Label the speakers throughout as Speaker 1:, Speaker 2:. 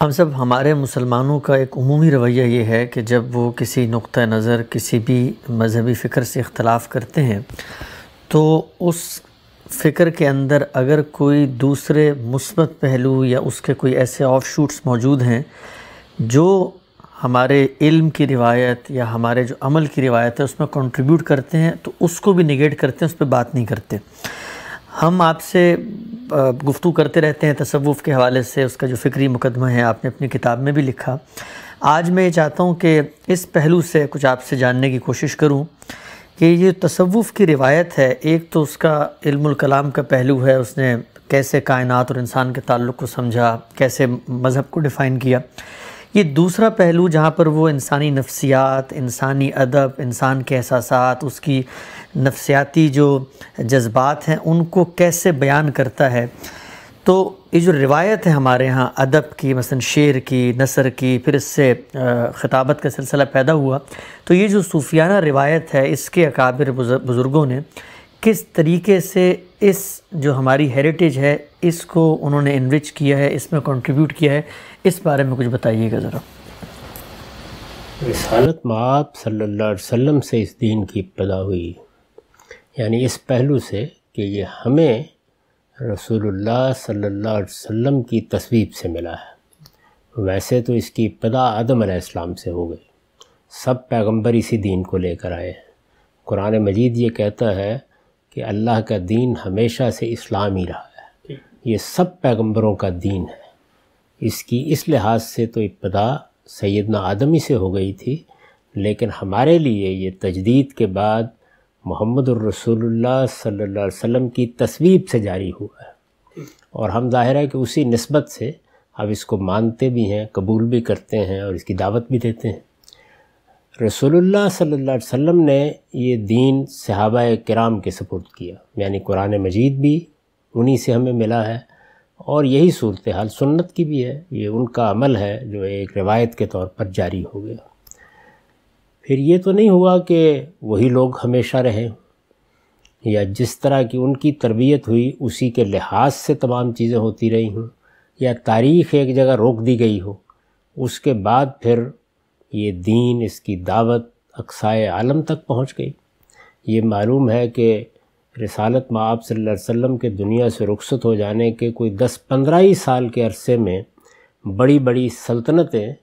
Speaker 1: हम सब हमारे मुसलमानों का एक अमूमी रवैया ये है कि जब वो किसी नुक़ नज़र किसी भी मजहबी फ़िक्र से इख्तलाफ़ करते हैं तो उस फ़िक्र के अंदर अगर कोई दूसरे मुस्बत पहलू या उसके कोई ऐसे ऑफ शूट्स मौजूद हैं जो हमारे इल्म की रिवायत या हमारे जो अमल की रिवायत है उसमें कंट्रीब्यूट करते हैं तो उसको भी निगेट करते हैं उस पर बात नहीं करते हम आपसे गुफ्तु करते रहते हैं तसवुफ़ के हवाले से उसका जो फ़िक्री मुकदमा है आपने अपनी किताब में भी लिखा आज मैं ये चाहता हूँ कि इस पहलू से कुछ आपसे जानने की कोशिश करूँ कि ये तसवुफ़ की रिवायत है एक तो उसका कलाम का पहलू है उसने कैसे कायनात और इंसान के ताल्लुक़ को समझा कैसे मज़हब को डिफ़ाइन किया ये दूसरा पहलू जहाँ पर वो इंसानी नफ्सियात इंसानी अदब इंसान के एहसास उसकी नफ्सियाती जो जज्बात हैं उनको कैसे बयान करता है तो ये जो रिवायत है हमारे यहाँ अदब की मसलन शेर की नसर की फिर इससे खिताबत का सिलसिला पैदा हुआ तो ये जो सूफियाना रिवायत है इसके अकाबिर बुज़ुर्गों ने किस तरीके से इस जो हमारी हेरिटेज है इसको उन्होंने इनरिच किया है इसमें कंट्रीब्यूट किया है इस बारे में कुछ बताइएगा ज़रा
Speaker 2: रसालत माप सल्लल्लाहु अलैहि से इस दीन की इब्तदा हुई यानी इस पहलू से कि ये हमें रसूलुल्लाह सल्लल्लाहु अलैहि वसल्लम की तस्वीब से मिला है वैसे तो इसकी इब्तदा आदम अलैहिस्सलाम से हो गई सब पैगंबर इसी दीन को लेकर आए हैं कुरान मजीद ये कहता है कि अल्लाह का दीन हमेशा से इस्लाम ही रहा है ये सब पैगंबरों का दीन है इसकी इस लिहाज से तो इब्तदा सैदना आदमी से हो गई थी लेकिन हमारे लिए ये तजदीद के बाद मोहम्मद रसोल्ला सल्ला वसम की तस्वीब से जारी हुआ है और हम ज़ाहिर है कि उसी नस्बत से अब इसको मानते भी हैं कबूल भी करते हैं और इसकी दावत भी देते हैं रसोल्ला सल्ला वसम ने ये दीन सहाबा कराम के सपुर्द किया यानी कुरान मजीद भी उन्हीं से हमें मिला है और यही सूरत हाल सुन्नत की भी है ये उनका अमल है जो एक रिवायत के तौर पर जारी हो गया फिर ये तो नहीं हुआ कि वही लोग हमेशा रहें या जिस तरह की उनकी तरबियत हुई उसी के लिहाज से तमाम चीज़ें होती रही हों या तारीख़ एक जगह रोक दी गई हो उसके बाद फिर ये दीन इसकी दावत अक्साय आलम तक पहुंच गई ये मालूम है कि रसालत माँ आप के दुनिया से रुखसत हो जाने के कोई दस पंद्रह ही साल के अरसे में बड़ी बड़ी सल्तनतें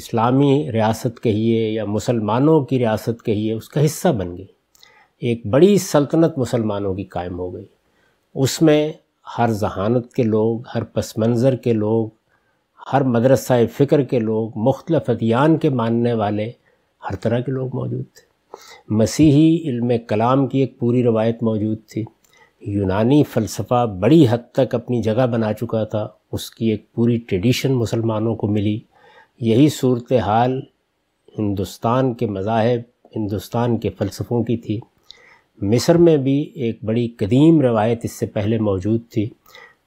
Speaker 2: इस्लामी रियासत कहिए या मुसलमानों की रियासत कहिए उसका हिस्सा बन गई एक बड़ी सल्तनत मुसलमानों की कायम हो गई उसमें हर जहानत के लोग हर पस मंज़र के लोग हर मदरसा फ़िक्र के लोग मुख्तलफ़ अदियान के मानने वाले हर तरह के लोग मौजूद थे मसीही इल्म कलाम की एक पूरी रवायत मौजूद थी यूनानी फ़लसफ़ा बड़ी हद तक अपनी जगह बना चुका था उसकी एक पूरी ट्रेडिशन मुसलमानों को मिली यही सूरत हाल हिंदुस्तान के मज़ाहब हिंदुस्तान के फ़लसफ़ों की थी मिस्र में भी एक बड़ी कदीम रवायत इससे पहले मौजूद थी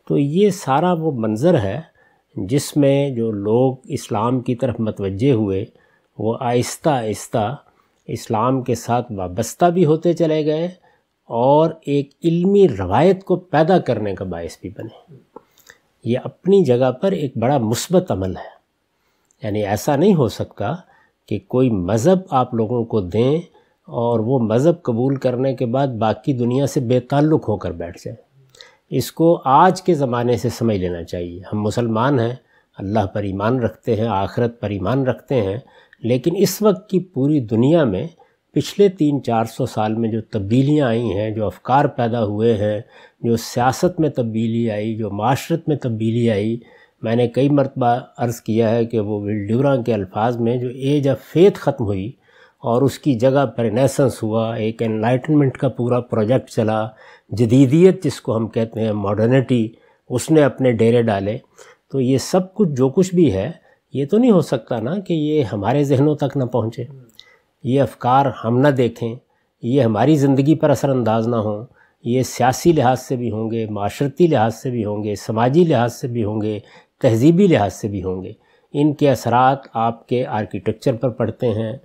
Speaker 2: तो ये सारा वो मंज़र है जिसमें जो लोग इस्लाम की तरफ मतवज हुए वो आहिस्ता आहिस्ता इस्लाम के साथ वाबस्ता भी होते चले गए और एक इल्मी रवायत को पैदा करने का बायस भी बने ये अपनी जगह पर एक बड़ा मुसबत अमल है यानी ऐसा नहीं हो सकता कि कोई मज़हब आप लोगों को दें और वो मज़हब कबूल करने के बाद बाकी दुनिया से बेताल्लुक़ होकर बैठ जाए इसको आज के ज़माने से समझ लेना चाहिए हम मुसलमान हैं अल्लाह पर ईमान रखते हैं आखरत पर ईमान रखते हैं लेकिन इस वक्त की पूरी दुनिया में पिछले तीन चार सौ साल में जो तब्दीलियाँ आई हैं जो अफकार पैदा हुए हैं जो सियासत में तब्दीली आई जो माशरत में तब्दीली आई मैंने कई मरतबा अर्ज़ किया है कि वो विल्डुरा के अल्फाज में जो एज ऑफ फेथ ख़त्म हुई और उसकी जगह पर नेसेंस हुआ एक एनलाइटनमेंट का पूरा प्रोजेक्ट चला जदीदियत जिसको हम कहते हैं मॉडर्निटी उसने अपने डेरे डाले तो ये सब कुछ जो कुछ भी है ये तो नहीं हो सकता ना कि ये हमारे जहनों तक ना पहुँचे ये अफकार हम ना देखें ये हमारी ज़िंदगी पर असरानंदाज ना हों ये सियासी लिहाज से भी होंगे माशरती लिहाज से भी होंगे समाजी लिहाज से भी होंगे तहजीबी लिहाज से भी होंगे इनके असरात आपके आर्किटेक्चर पर पड़ते हैं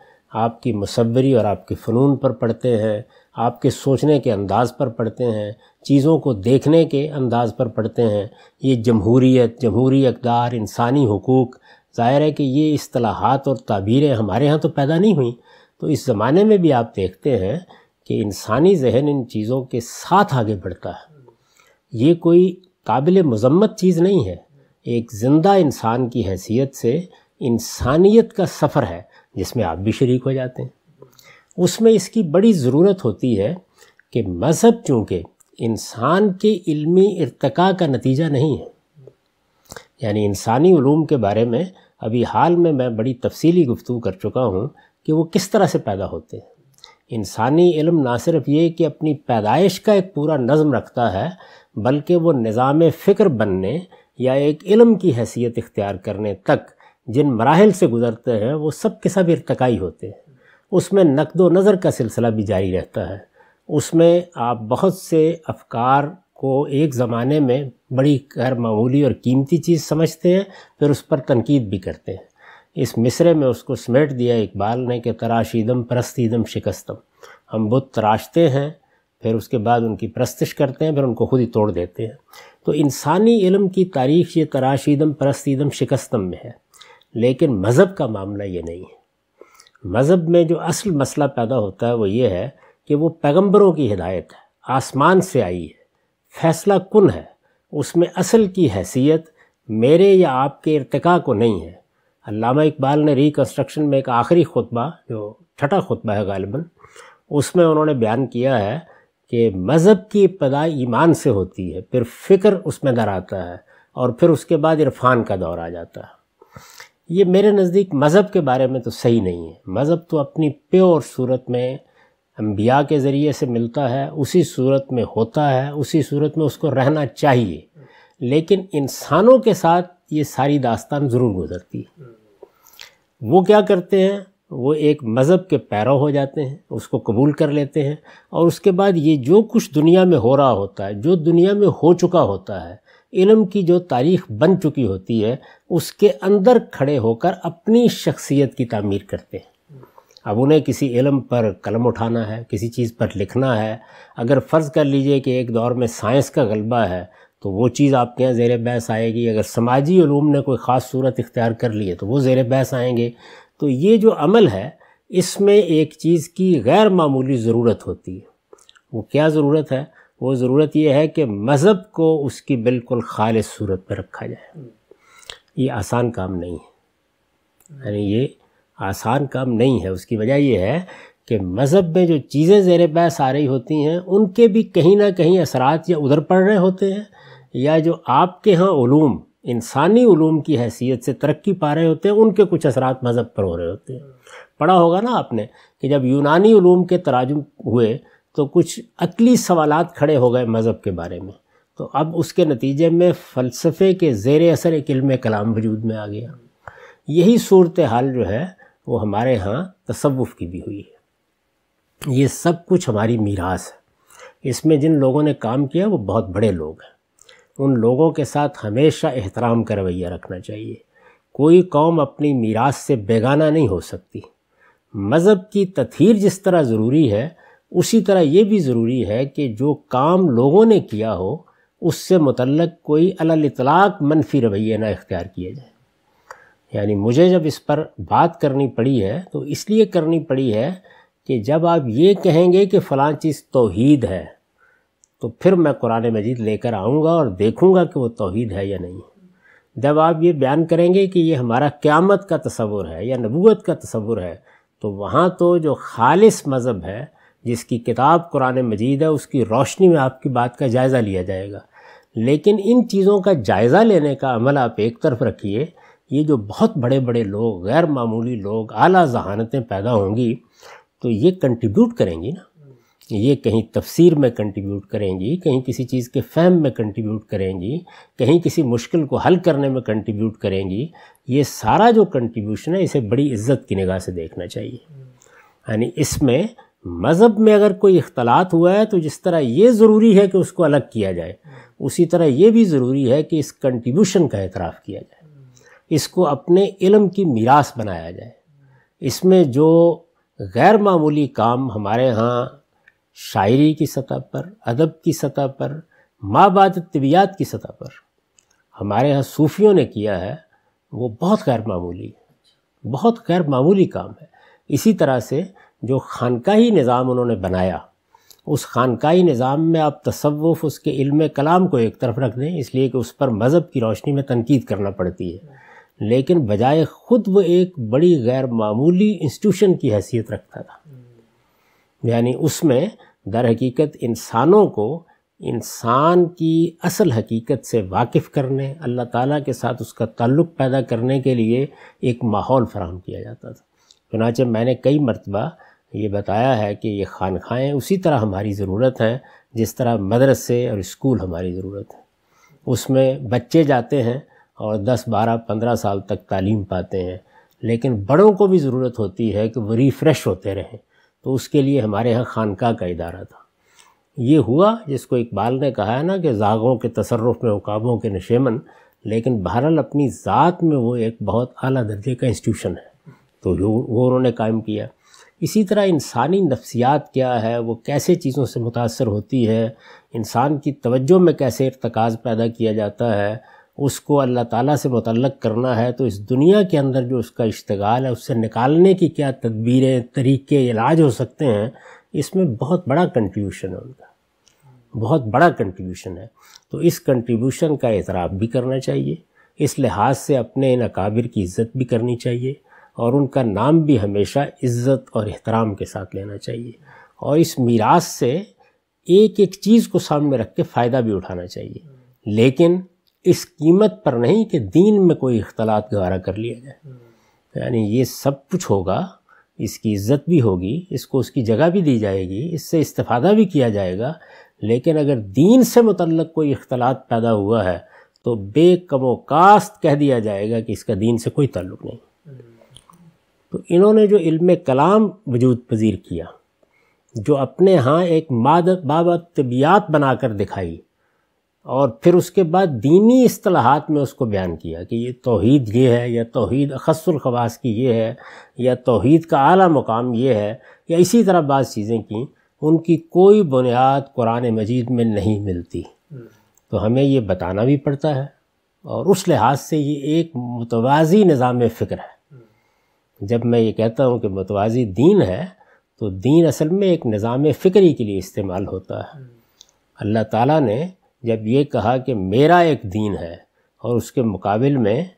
Speaker 2: आपकी मसवरी और आपके फ़नून पर पड़ते हैं आपके सोचने के अंदाज़ पर पड़ते हैं चीज़ों को देखने के अंदाज़ पर पड़ते हैं ये जमहूरीत जमहूरी अकदार इंसानी हकूक़ ज़ाहिर है कि ये असलाहत और ताबीरें हमारे यहाँ तो पैदा नहीं हुई तो इस ज़माने में भी आप देखते हैं कि इंसानी जहन इन चीज़ों के साथ आगे बढ़ता है ये कोई काबिल मजम्मत चीज़ नहीं है एक ज़िंदा इंसान की हैसियत से इंसानियत का सफ़र है जिसमें आप भी शरीक हो जाते हैं उसमें इसकी बड़ी ज़रूरत होती है कि मज़हब चूँकि इंसान के इल्मी इरतका का नतीजा नहीं है यानी इंसानी ूम के बारे में अभी हाल में मैं बड़ी तफसीली गुफ्तु कर चुका हूँ कि वो किस तरह से पैदा होते हैं इंसानी इल्म ना सिर्फ ये कि अपनी पैदाइश का एक पूरा नज़म रखता है बल्कि वो निज़ाम फ़िक्र बनने या एक इल्म की हैसियत इख्तियार करने तक जिन मराहल से गुज़रते हैं वो सब के सब इरतकाई होते हैं उसमें नकद नज़र का सिलसिला भी जारी रहता है उसमें आप बहुत से अफकार को एक ज़माने में बड़ी गैर मामूली और कीमती चीज़ समझते हैं फिर उस पर तनकीद भी करते हैं इस मिसरे में उसको समेट दिया इकबाल ने कि तराशीदम परस्तीदम शिकस्तम हम बुत तराशते हैं फिर उसके बाद उनकी प्रस्तिश करते हैं फिर उनको खुद ही तोड़ देते हैं तो इंसानी इलम की तारीख ये तराशीदम परस्तीदम शिकस्तम में है लेकिन मज़हब का मामला ये नहीं है मज़हब में जो असल मसला पैदा होता है वो ये है कि वो पैगंबरों की हिदायत है आसमान से आई है फैसला कन है उसमें असल की हैसियत मेरे या आपके इरतका को नहीं है अलामा इकबाल ने रिकन्स्ट्रक्शन में एक आखिरी खुतबा जो छठा खुतबा है गालिबा उसमें उन्होंने बयान किया है कि मज़हब की इब्तदा ईमान से होती है फिर फ़िक्र उसमें दर आता है और फिर उसके बाद इरफान का दौर आ जाता है ये मेरे नज़दीक मज़हब के बारे में तो सही नहीं है मज़हब तो अपनी प्योर सूरत में अम्बिया के ज़रिए से मिलता है उसी सूरत में होता है उसी सूरत में उसको रहना चाहिए लेकिन इंसानों के साथ ये सारी दास्तान ज़रूर गुजरती है वो क्या करते हैं वो एक मज़हब के पैरों हो जाते हैं उसको कबूल कर लेते हैं और उसके बाद ये जो कुछ दुनिया में हो रहा होता है जो दुनिया में हो चुका होता है इलम की जो तारीख बन चुकी होती है उसके अंदर खड़े होकर अपनी शख्सियत की तमीर करते हैं अब उन्हें किसी इलम पर कलम उठाना है किसी चीज़ पर लिखना है अगर फ़र्ज़ कर लीजिए कि एक दौर में साइंस का गलबा है तो वो चीज़ आपके यहाँ ज़ेर बहस आएगी अगर समाजी ूम ने कोई ख़ास सूरत इख्तियार कर ली है तो वो ज़ेर बहस आएंगे तो ये जो अमल है इसमें एक चीज़ की गैर मामूली ज़रूरत होती है वो क्या ज़रूरत है वो ज़रूरत यह है कि मज़हब को उसकी बिल्कुल खालिश सूरत पर रखा जाए ये आसान काम नहीं है यानी ये आसान काम नहीं है उसकी वजह यह है कि मज़हब में जो चीज़ें ज़ेर बहस आ रही होती हैं उनके भी कहीं ना कहीं असरात या उधर पड़ रहे होते हैं या जो आपके यहाँ ूम इंसानी ूम की हैसियत से तरक्की पा रहे होते हैं उनके कुछ असरात मज़हब पर हो रहे होते हैं पढ़ा होगा ना आपने कि जब यूनानी ूम के तराजुम हुए तो कुछ अकली सवाल खड़े हो गए मज़हब के बारे में तो अब उसके नतीजे में फ़लसफ़े के ज़ेर असर एक इल्म कलाम वजूद में आ गया यही सूरत हाल जो है वो हमारे यहाँ तसवुफ़ की भी हुई है ये सब कुछ हमारी मीरास है इसमें जिन लोगों ने काम किया वो बहुत बड़े लोग हैं उन लोगों के साथ हमेशा एहतराम का रवैया रखना चाहिए कोई कौम अपनी मीरास से बेगाना नहीं हो सकती मज़हब की तथहीर जिस तरह ज़रूरी है उसी तरह ये भी ज़रूरी है कि जो काम लोगों ने किया हो उससे मुतलक कोई अल इतलाक़ मनफी रवैया ना इख्तियार किया जाए यानी मुझे जब इस पर बात करनी पड़ी है तो इसलिए करनी पड़ी है कि जब आप ये कहेंगे कि फ़लाँ चीज़ तोहद है तो फिर मैं कुरान मजीद लेकर आऊँगा और देखूँगा कि वो तोहद है या नहीं जब आप ये बयान करेंगे कि ये हमारा क़्यामत का तस्वुर है या नबूत का तस्वुर है तो वहाँ तो जो खालिस मज़हब है जिसकी किताब कुरान मजीद है उसकी रोशनी में आपकी बात का जायज़ा लिया जाएगा लेकिन इन चीज़ों का जायज़ा लेने का अमल आप एक तरफ रखिए ये जो बहुत बड़े बड़े लोग गैर मामूली लोग आला जहानतें पैदा होंगी तो ये कंट्रीब्यूट करेंगी ना ये कहीं तफसीर में कंट्रीब्यूट करेंगी कहीं किसी चीज़ के फहम में कंट्रीब्यूट करेंगी कहीं किसी मुश्किल को हल करने में कंट्रीब्यूट करेंगी ये सारा जो कंट्रीब्यूशन है इसे बड़ी इज्जत की निगाह से देखना चाहिए यानी इसमें मज़हब में अगर कोई इख्तलात हुआ है तो जिस तरह ये ज़रूरी है कि उसको अलग किया जाए उसी तरह ये भी ज़रूरी है कि इस कंट्रीब्यूशन का एतराफ़ किया जाए इसको अपने इलम की मीरास बनाया जाए इसमें जो गैर मामूली काम हमारे यहाँ शायरी की सतह पर अदब की सतह पर बाद तबियात की सतह पर हमारे यहाँ सूफियों ने किया है वो बहुत गैर मामूली है बहुत गैर मामूली काम है इसी तरह से जो खानकाही निज़ाम उन्होंने बनाया उस खानकाही निज़ाम में आप तसवुफ़ उसके इल्म कलाम को एक तरफ रख दें इसलिए कि उस पर मज़हब की रोशनी में तनकीद करना पड़ती है लेकिन बजाय ख़ुद वो एक बड़ी गैर मामूली इंस्टीट्यूशन की हैसियत रखता था यानी उसमें दर हकीकत इंसानों को इंसान की असल हकीकत से वाकिफ़ करने अल्लाह ताला के साथ उसका ताल्लुक़ पैदा करने के लिए एक माहौल फराम किया जाता था चुनाचे मैंने कई मरतबा ये बताया है कि ये खानखाएँ उसी तरह हमारी ज़रूरत हैं जिस तरह मदरसे और स्कूल हमारी ज़रूरत है उसमें बच्चे जाते हैं और 10, 12, 15 साल तक तालीम पाते हैं लेकिन बड़ों को भी ज़रूरत होती है कि वो रिफ़्रेश होते रहें तो उसके लिए हमारे यहाँ खानका का इदारा था ये हुआ जिसको इकबाल ने कहा है ना कि जागों के तसरफ़ में उकाबों के नशेमन लेकिन बहरहाल अपनी ज़ात में वो एक बहुत अली दर्जे का इंस्टीट्यूशन है तो वो उन्होंने कायम किया इसी तरह इंसानी नफ्सियात क्या है वो कैसे चीज़ों से मुतासर होती है इंसान की तवज्जो में कैसे इरतकाज़ पैदा किया जाता है उसको अल्लाह ताला से मुतलक करना है तो इस दुनिया के अंदर जो उसका इश्तगाल है उससे निकालने की क्या तदबीरें तरीके इलाज हो सकते हैं इसमें बहुत बड़ा कंट्रीब्यूशन है उनका बहुत बड़ा कंट्रीब्यूशन है तो इस कंट्रीब्यूशन का एतराफ़ भी करना चाहिए इस लिहाज से अपने इन अकाबिर की इज़्ज़त भी करनी चाहिए और उनका नाम भी हमेशा इज़्ज़त और एहतराम के साथ लेना चाहिए और इस मीरास से एक एक चीज़ को सामने रख के फ़ायदा भी उठाना चाहिए लेकिन इस कीमत पर नहीं कि दीन में कोई इख्तलात गवारा कर लिया जाए यानी ये सब कुछ होगा इसकी इज़्ज़त भी होगी इसको उसकी जगह भी दी जाएगी इससे इस्ता भी किया जाएगा लेकिन अगर दीन से मतलब कोई इख्तलात पैदा हुआ है तो बेकमोकास्त कह दिया जाएगा कि इसका दीन से कोई ताल्लुक़ नहीं तो इन्होंने जो इल्म कलाम वजूद पजीर किया जो अपने यहाँ एक माद बाब तबियात बनाकर दिखाई और फिर उसके बाद दीनी असलाहत में उसको बयान किया कि ये तोहद ये है या तोहद अखसलखवास की ये है या तोहद का आला मुकाम ये है या इसी तरह बात चीज़ें की उनकी कोई बुनियाद कुरान मजीद में नहीं मिलती तो हमें ये बताना भी पड़ता है और उस लिहाज से ये एक मुतवाज़ी निज़ाम फ़िक्र है जब मैं ये कहता हूँ कि मतवाज़ी दीन है तो दीन असल में एक निज़ाम फ़िक्री के लिए इस्तेमाल होता है अल्लाह ताला ने जब ये कहा कि मेरा एक दीन है और उसके मुकाबल में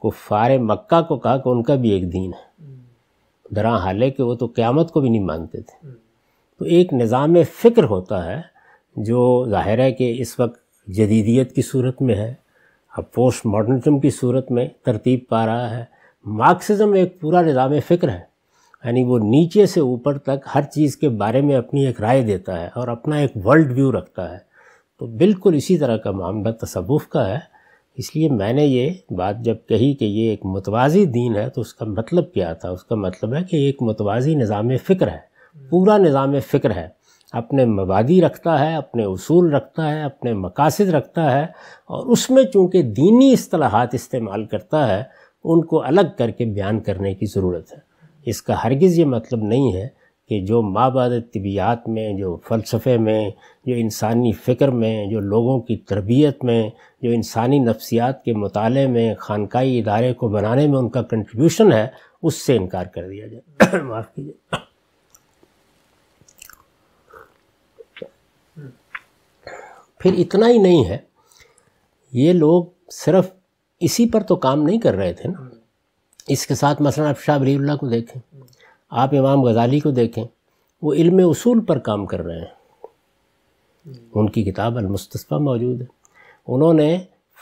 Speaker 2: कुफ़ार मक्का को कहा कि उनका भी एक दीन है दरा हाल कि वो तो क़्यामत को भी नहीं मानते थे तो एक निज़ाम फ़िक्र होता है जो ज़ाहिर है कि इस वक्त जदीदियत की सूरत में है अब पोस्ट मॉडर्निज्म की सूरत में तरतीब पा रहा है मार्क्सिज्म एक पूरा निज़ाम फ़िक्र है यानी वो नीचे से ऊपर तक हर चीज़ के बारे में अपनी एक राय देता है और अपना एक वर्ल्ड व्यू रखता है तो बिल्कुल इसी तरह का मामला तसवुफ़ का है इसलिए मैंने ये बात जब कही कि ये एक मुतवाज़ी दीन है तो उसका मतलब क्या था उसका मतलब है कि एक मुतवाज़ी निज़ाम फ़िक्र है पूरा निज़ाम फ़िक्र है अपने मवादी रखता है अपने उसूल रखता है अपने मकासद रखता है और उसमें चूँकि दीनी असलाहत इस्तेमाल करता है उनको अलग करके बयान करने की ज़रूरत है इसका हरगिज़ ये मतलब नहीं है कि जो माबाद तबियात में जो फ़लसफ़े में जो इंसानी फ़िक्र में जो लोगों की तरबियत में जो इंसानी नफ्सियात के मताले में खानकाई इदारे को बनाने में उनका कंट्रीब्यूशन है उससे इनकार कर दिया जाए माफ़ कीजिए फिर इतना ही नहीं है ये लोग सिर्फ़ इसी पर तो काम नहीं कर रहे थे ना इसके साथ मसला आप शाह वली को देखें आप इमाम गज़ाली को देखें वो इल्म उसूल पर काम कर रहे हैं उनकी किताब अलमुस्तफ़ा मौजूद है उन्होंने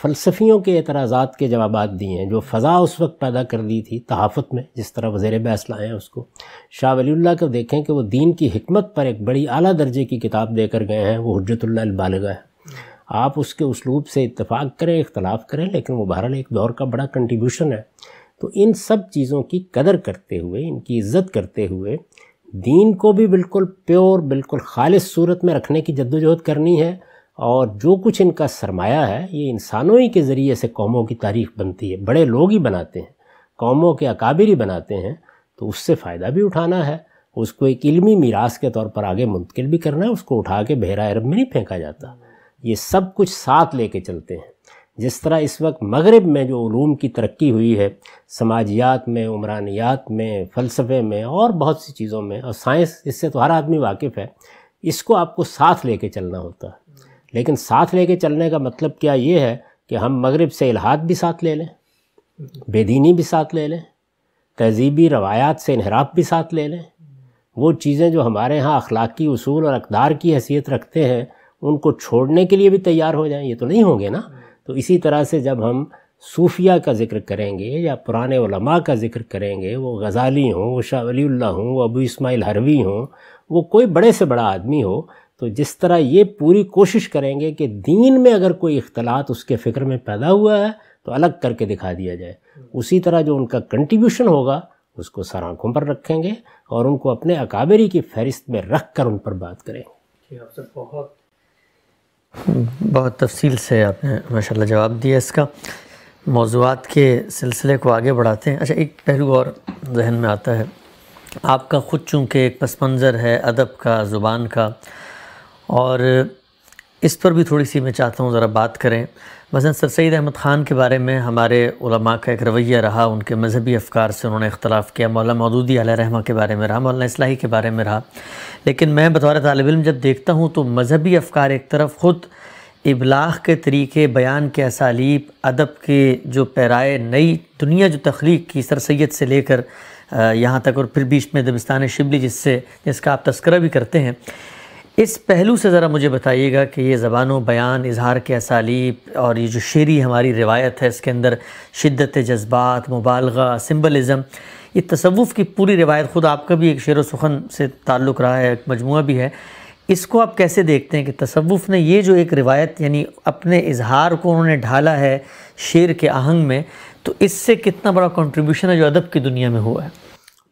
Speaker 2: फ़लसफ़ियों के एतराज़ा के जवाब दिए हैं जो फ़ज़ा उस वक्त पैदा कर दी थी तहाफ़त में जिस तरह वज़र बैस लाए हैं उसको शाह वलील्ला को देखें कि वो दीन की हमत पर एक बड़ी अली दर्जे की किताब दे कर गए हैं वो हजरतल्लाबालगा है आप उसके उसलूब से इतफ़ाक़ करें इख्तलाफ करें लेकिन वो बहरहाल एक दौर का बड़ा कंट्रीब्यूशन है तो इन सब चीज़ों की कदर करते हुए इनकी इज़्ज़त करते हुए दीन को भी बिल्कुल प्योर बिल्कुल खालिस सूरत में रखने की जद्दोजहद करनी है और जो कुछ इनका सरमाया है ये इंसानों ही के ज़रिए से कौमों की तारीख बनती है बड़े लोग ही बनाते हैं कौमों के अकाबिर ही बनाते हैं तो उससे फ़ायदा भी उठाना है उसको एक इल्मी मीरास के तौर पर आगे मुंतकिल भी करना है उसको उठा के बहरा अरब में नहीं फेंका जाता ये सब कुछ साथ कर चलते हैं जिस तरह इस वक्त मगरब में जो ूम की तरक्की हुई है समाजियात में उमरानियात में फ़लसफ़े में और बहुत सी चीज़ों में और साइंस इससे तो हर आदमी वाकिफ़ है इसको आपको साथ कर चलना होता है लेकिन साथ कर चलने का मतलब क्या ये है कि हम मगरब से इलाहाद भी साथ ले लें बेदीनी भी साथ ले लें तहजीबी रवायात से इनहराफ भी साथ ले लें वो चीज़ें जो हमारे यहाँ अखलाकी असूल और अकदार की हैसियत रखते हैं उनको छोड़ने के लिए भी तैयार हो जाएं ये तो नहीं होंगे ना तो इसी तरह से जब हम सूफिया का जिक्र करेंगे या पुराने वलमा का जिक्र करेंगे वो गज़ाली हों वो शाह वलील्ला हों वो अबू इसमाइल हरवी हों वो कोई बड़े से बड़ा आदमी हो तो जिस तरह ये पूरी कोशिश करेंगे कि दीन में अगर कोई इख्तलात उसके फ़िक्र में पैदा हुआ है तो अलग करके दिखा दिया जाए उसी तरह जो उनका कंट्रीब्यूशन होगा उसको सर आँखों पर रखेंगे और उनको अपने अकाबरी की फहरिस्त में रख कर उन पर बात करेंगे आपसे बहुत
Speaker 1: बहुत तफसील से आपने माशाल्लाह जवाब दिया इसका मौजूद के सिलसिले को आगे बढ़ाते हैं अच्छा एक पहलू और जहन में आता है आपका ख़ुद चूँकि एक पस मंज़र है अदब का ज़ुबान का और इस पर भी थोड़ी सी मैं चाहता हूँ ज़रा बात करें वजन सर सैद अहमद ख़ान के बारे में हमारे उलमा का एक रवैया रहा उनके मजहबी अफकार से उन्होंने इख्तलाफ़ किया मौला मदूदी रहमा के बारे में रहा मौलाना इसलाही के बारे में रहा लेकिन मैं बतौर तालब इम जब देखता हूँ तो मजहबी अफकार एक तरफ ख़ुद इबलाग के तरीके बयान के असालीब अदब के जो पैराए नई दुनिया जो तख्लीक की सर सैद से लेकर यहाँ तक और फिर बीच में दबिस्तान शिबली जिससे जिसका आप तस्करा भी करते हैं इस पहलू से ज़रा मुझे बताइएगा कि ये ज़बान बयान इजहार के असालीब और ये जो शेरी हमारी रिवायत है इसके अंदर शिद्दत जज्बात मुबालगा सिम्बलिज़म ये तसवुफ़ की पूरी रिवायत ख़ुद आपका भी एक शेर व सुखन से ताल्लुक़ रहा है एक मजमू भी है इसको आप कैसे देखते हैं कि तसवुफ़ ने ये जो एक रिवायत यानी अपने इजहार को उन्होंने ढाला है शेर के आहंग में तो इससे कितना बड़ा
Speaker 2: कंट्रीब्यूशन है जो अदब की दुनिया में हुआ है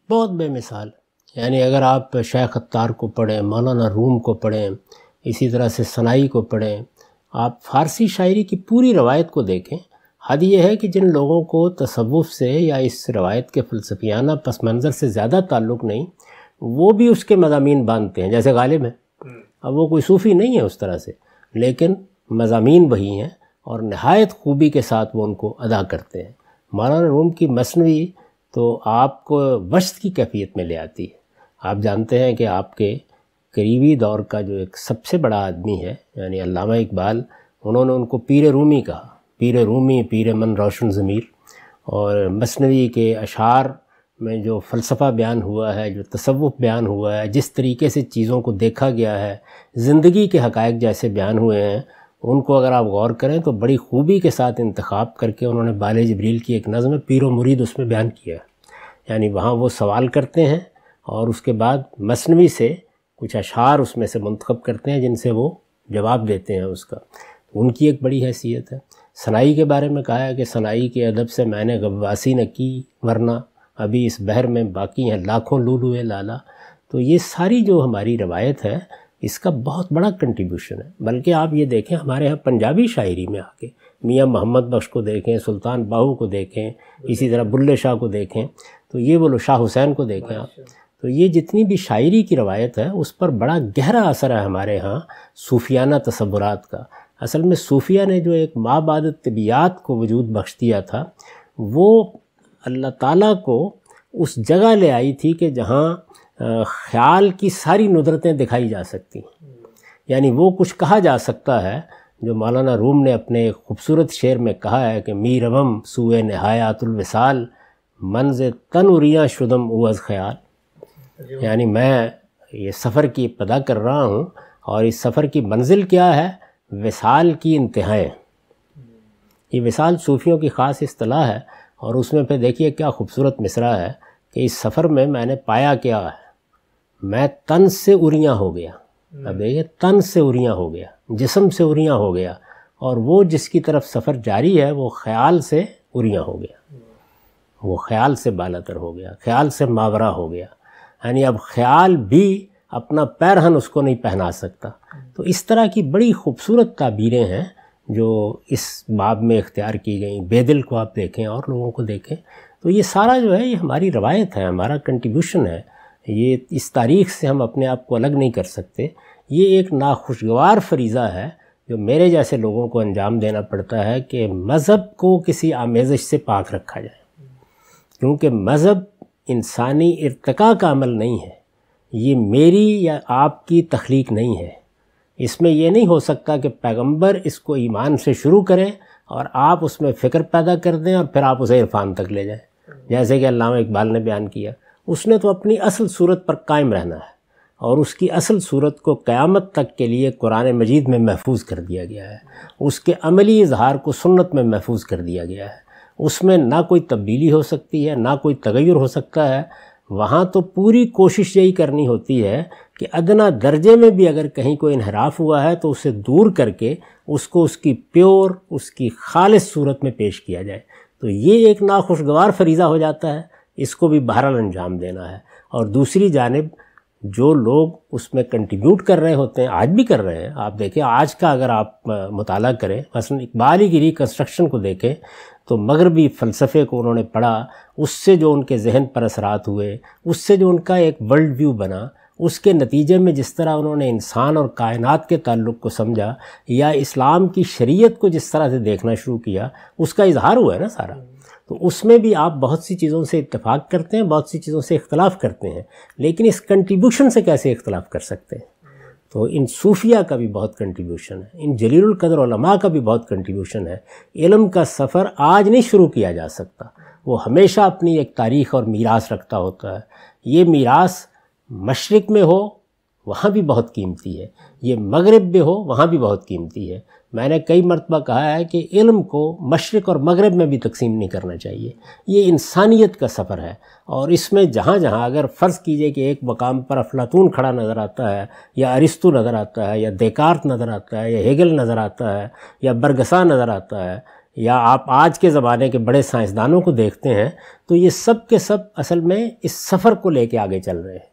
Speaker 2: बहुत बेमिसाल यानी अगर आप शेख अत्तार को पढ़ें मौलाना रूम को पढ़ें इसी तरह से सनाई को पढ़ें आप फारसी शायरी की पूरी रवायत को देखें हद यह है कि जिन लोगों को तसवुफ़ से या इस रवायत के फ़लसफियाना पस मंज़र से ज़्यादा ताल्लुक़ नहीं वो भी उसके मजामी बांधते हैं जैसे गालिब है हम्म। अब वो कोई सूफ़ी नहीं है उस तरह से लेकिन मजामी वही हैं और नहायत खूबी के साथ वो उनको अदा करते हैं मौलाना रूम की मसनवी तो आपको वश्त की कैफियत में ले आती है आप जानते हैं कि आपके करीबी दौर का जो एक सबसे बड़ा आदमी है यानी अलामा इकबाल उन्होंने उनको पीर रूमी कहा पीर रूमी पीर मन रोशन ज़मीर और मसनवी के अशार में जो फ़लसफ़ा बयान हुआ है जो तसवुफ़ बयान हुआ है जिस तरीके से चीज़ों को देखा गया है ज़िंदगी के हक़ जैसे बयान हुए हैं उनको अगर आप गौर करें तो बड़ी खूबी के साथ इंतखब करके उन्होंने बाल जबरील की एक नज़म पीर मुरीद उसमें बयान किया है यानी वहाँ वो सवाल करते हैं और उसके बाद मसनवी से कुछ अशार उसमें से मंतखब करते हैं जिनसे वो जवाब देते हैं उसका उनकी एक बड़ी हैसियत है सनाई के बारे में कहा है कि सनाई के अदब से मैंने गवासी न की वरना अभी इस बहर में बाकी हैं लाखों लूल हुए लाला तो ये सारी जो हमारी रवायत है इसका बहुत बड़ा कंट्रीब्यूशन है बल्कि आप ये देखें हमारे यहाँ पंजाबी शायरी में आके मियाँ मोहम्मद बख्श को देखें सुल्तान बाहू को देखें इसी तरह बुल्ले शाह को देखें तो ये बोलो शाह हुसैन को देखें आप तो ये जितनी भी शायरी की रवायत है उस पर बड़ा गहरा असर है हमारे यहाँ सूफियाना तस्वुरात का असल में सूफिया ने जो एक माबाद तबियात को वजूद बख्श दिया था वो अल्लाह ताला को उस जगह ले आई थी कि जहाँ ख़्याल की सारी नुदरतें दिखाई जा सकती हैं यानी वो कुछ कहा जा सकता है जो मौलाना रूम ने अपने एक खूबसूरत शेर में कहा है कि मीरवम सूए नहायातुलविसाल मंज तनुरियाँ शुदम उज़ ख़्याल यानी मैं ये सफ़र की इब्तदा कर रहा हूँ और इस सफ़र की मंजिल क्या है विसाल की इंतहाएँ ये विसाल सूफियों की ख़ास अतलाह है और उसमें फिर देखिए क्या खूबसूरत मिसरा है कि इस सफ़र में मैंने पाया क्या है मैं तन से उरियाँ हो गया अब हम्म। देखिए तन से उरियाँ हो गया जिसम से उरियाँ हो गया और वो जिसकी तरफ सफ़र जारी है वो ख्याल से उरियाँ हो गया हम्म। वो ख्याल से बाला तर हो गया ख्याल से मावरा हो गया यानी अब ख्याल भी अपना पैरहन उसको नहीं पहना सकता तो इस तरह की बड़ी खूबसूरत ताबीरें हैं जो इस बाब में इख्तियार की गई बेदिल को आप देखें और लोगों को देखें तो ये सारा जो है ये हमारी रवायत है हमारा कंट्रीब्यूशन है ये इस तारीख से हम अपने आप को अलग नहीं कर सकते ये एक नाखुशगवार फरीज़ा है जो मेरे जैसे लोगों को अंजाम देना पड़ता है कि मज़हब को किसी आमेज़श से पाक रखा जाए क्योंकि मज़हब इंसानी इरतका का अमल नहीं है ये मेरी या आपकी तख्लीक नहीं है इसमें यह नहीं हो सकता कि पैगंबर इसको ईमान से शुरू करें और आप उसमें फ़िक्र पैदा कर दें और फिर आप उसे इरफान तक ले जाएं जैसे कि अलामा इकबाल ने बयान किया उसने तो अपनी असल सूरत पर कायम रहना है और उसकी असल सूरत को क़्यामत तक के लिए कुरान मजीद में महफूज कर दिया गया है उसके अमली इजहार को सुन्नत में महफूज कर दिया गया है उसमें ना कोई तब्दीली हो सकती है ना कोई तगैर हो सकता है वहाँ तो पूरी कोशिश यही करनी होती है कि अदना दर्जे में भी अगर कहीं कोई इनहराफ हुआ है तो उसे दूर करके उसको उसकी प्योर उसकी खालिश सूरत में पेश किया जाए तो ये एक नाखुशगवार फरीज़ा हो जाता है इसको भी बहरहाल अंजाम देना है और दूसरी जानब जो लोग उसमें कंट्रीब्यूट कर रहे होते हैं आज भी कर रहे हैं आप देखें आज का अगर आप मताल करें मसलन इकबाली की रिकन्स्ट्रक्शन को देखें तो मगरबी फ़लसफ़े को उन्होंने पढ़ा उससे जो उनके जहन पर असरात हुए उससे जो उनका एक वर्ल्ड व्यू बना उसके नतीजे में जिस तरह उन्होंने इंसान और कायनात के ताल्लुक़ को समझा या इस्लाम की शरीयत को जिस तरह से देखना शुरू किया उसका इजहार हुआ है ना सारा तो उसमें भी आप बहुत सी चीज़ों से इतफाक़ करते हैं बहुत सी चीज़ों से इख्तलाफ करते हैं लेकिन इस कंट्रीब्यूशन से कैसे इख्तलाफ कर सकते हैं तो इन सूफिया का भी बहुत कंट्रीब्यूशन है इन जलील कदर का भी बहुत कंट्रीब्यूशन है इलम का सफ़र आज नहीं शुरू किया जा सकता वो हमेशा अपनी एक तारीख़ और मीरास रखता होता है ये मीरास मशरक़ में हो वहाँ भी बहुत कीमती है ये मगरब में हो वहाँ भी बहुत कीमती है मैंने कई मरतबा कहा है कि इल्म को मशरक़ और मगरब में भी तकसीम नहीं करना चाहिए ये इंसानियत का सफ़र है और इसमें जहाँ जहाँ अगर फ़र्ज़ कीजिए कि एक मकाम पर अफलातून खड़ा नज़र आता है या अरिस्तु नज़र आता है या देकार्त नज़र आता है या हेगल नज़र आता है या बरगसा नज़र आता है या आप आज के ज़माने के बड़े साइंसदानों को देखते हैं तो ये सब के सब असल में इस सफ़र को लेके आगे चल रहे हैं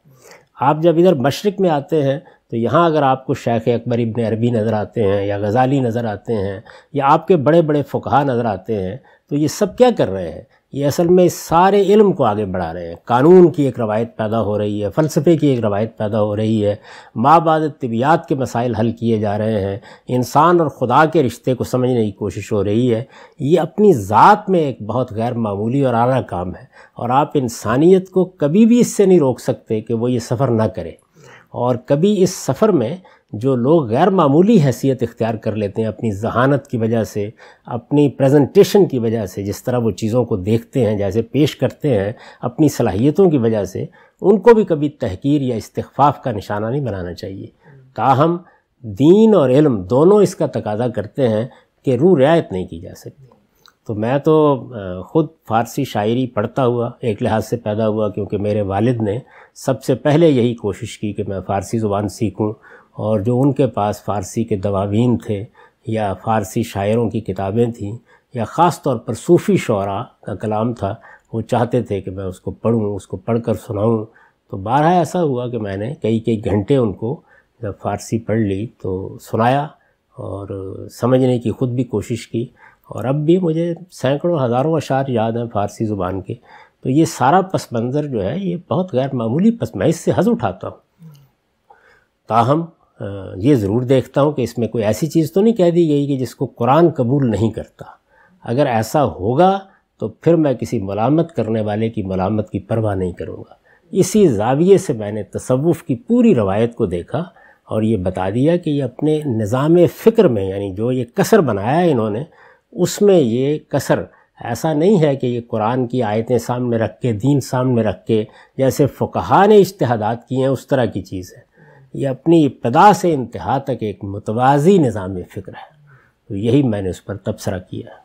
Speaker 2: आप जब इधर मशरक़ में आते हैं तो यहाँ अगर आपको शेख अकबर इबन अरबी नज़र आते हैं या गज़ाली नज़र आते हैं या आपके बड़े बड़े फ़ुकहा नज़र आते हैं तो ये सब क्या कर रहे हैं ये असल में सारे इल्म को आगे बढ़ा रहे हैं कानून की एक रवायत पैदा हो रही है फ़लसफ़े की एक रवायत पैदा हो रही है माबाद तबियात के मसाइल हल किए जा रहे हैं इंसान और ख़ुदा के रिश्ते को समझने की कोशिश हो रही है ये अपनी ज़ात में एक बहुत गैर मामूली और आला काम है और आप इंसानियत को कभी भी इससे नहीं रोक सकते कि वो ये सफ़र ना करें और कभी इस सफ़र में जो लोग गैर मामूली हैसियत इख्तियार कर लेते हैं अपनी जहानत की वजह से अपनी प्रेजेंटेशन की वजह से जिस तरह वो चीज़ों को देखते हैं जैसे पेश करते हैं अपनी सलाहियतों की वजह से उनको भी कभी तहकीर या इस्तफ़ाफ़ का निशाना नहीं बनाना चाहिए ताहम दीन और इल्म दोनों इसका तकाजा करते हैं कि रू रियायत नहीं की जा सकती तो मैं तो ख़ुद फ़ारसी शायरी पढ़ता हुआ एक लिहाज से पैदा हुआ क्योंकि मेरे वालिद ने सबसे पहले यही कोशिश की कि मैं फ़ारसी ज़ुबान सीखूँ और जो उनके पास फ़ारसी के दवाबीन थे या फ़ारसी शायरों की किताबें थीं या ख़ास तौर पर सूफ़ी शरा का कलाम था वो चाहते थे कि मैं उसको पढ़ूँ उसको पढ़ कर सुनाऊँ तो बारह ऐसा हुआ कि मैंने कई कई घंटे उनको जब फ़ारसी पढ़ ली तो सुनाया और समझने की ख़ुद भी कोशिश की और अब भी मुझे सैकड़ों हज़ारों अशार याद हैं फ़ारसी ज़ुबान के तो ये सारा पस मंज़र जो है ये बहुत गैर मामूली पस मैं इससे हज उठाता हूँ ताहम ये ज़रूर देखता हूँ कि इसमें कोई ऐसी चीज़ तो नहीं कह दी गई कि जिसको कुरान कबूल नहीं करता अगर ऐसा होगा तो फिर मैं किसी मलामत करने वाले की मलामत की परवाह नहीं करूँगा इसी जाविये से मैंने तसवुफ़ की पूरी रवायत को देखा और ये बता दिया कि ये अपने निज़ाम फ़िक्र में यानी जो ये कसर बनाया है इन्होंने उसमें ये कसर ऐसा नहीं है कि ये कुरान की आयतें सामने रख के दीन सामने रख के जैसे फ़ुकहा ने इश्तहादात किए हैं उस तरह की चीज़ है ये अपनी इब्तदा से इंतहा तक एक मुतवाज़ी निज़ाम फ़िक्र है तो यही मैंने उस पर तबसरा किया है